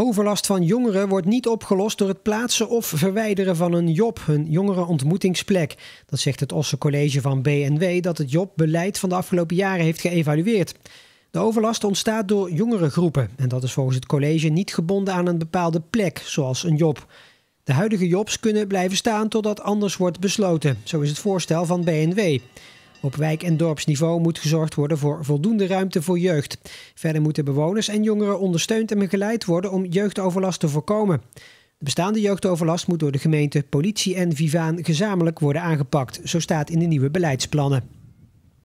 Overlast van jongeren wordt niet opgelost door het plaatsen of verwijderen van een job, hun jongerenontmoetingsplek. Dat zegt het Osse College van BNW dat het jobbeleid van de afgelopen jaren heeft geëvalueerd. De overlast ontstaat door jongere groepen en dat is volgens het college niet gebonden aan een bepaalde plek, zoals een job. De huidige jobs kunnen blijven staan totdat anders wordt besloten, zo is het voorstel van BNW. Op wijk- en dorpsniveau moet gezorgd worden voor voldoende ruimte voor jeugd. Verder moeten bewoners en jongeren ondersteund en begeleid worden om jeugdoverlast te voorkomen. De bestaande jeugdoverlast moet door de gemeente, politie en Vivaan gezamenlijk worden aangepakt. Zo staat in de nieuwe beleidsplannen.